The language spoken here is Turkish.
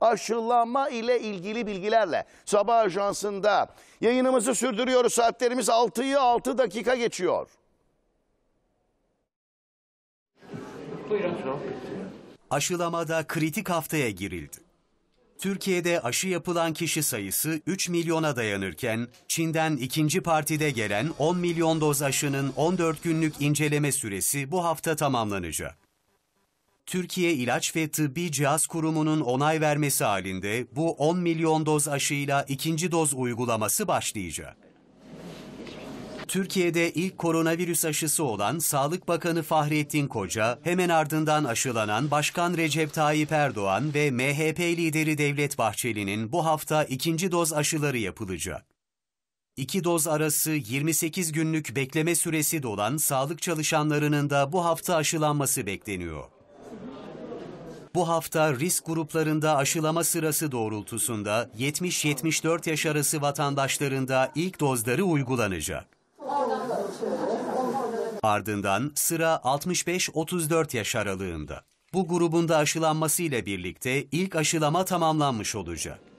aşılama ile ilgili bilgilerle sabah ajansında yayınımızı sürdürüyoruz. Saatlerimiz 6'yı 6 dakika geçiyor. Buyurun. Aşılamada kritik haftaya girildi. Türkiye'de aşı yapılan kişi sayısı 3 milyona dayanırken Çin'den ikinci partide gelen 10 milyon doz aşının 14 günlük inceleme süresi bu hafta tamamlanacak. Türkiye İlaç ve Tıbbi Cihaz Kurumu'nun onay vermesi halinde bu 10 milyon doz aşıyla ikinci doz uygulaması başlayacak. Türkiye'de ilk koronavirüs aşısı olan Sağlık Bakanı Fahrettin Koca, hemen ardından aşılanan Başkan Recep Tayyip Erdoğan ve MHP lideri Devlet Bahçeli'nin bu hafta ikinci doz aşıları yapılacak. İki doz arası 28 günlük bekleme süresi dolan sağlık çalışanlarının da bu hafta aşılanması bekleniyor. Bu hafta risk gruplarında aşılama sırası doğrultusunda 70-74 yaş arası vatandaşlarında ilk dozları uygulanacak. Ardından sıra 65-34 yaş aralığında. Bu grubunda ile birlikte ilk aşılama tamamlanmış olacak.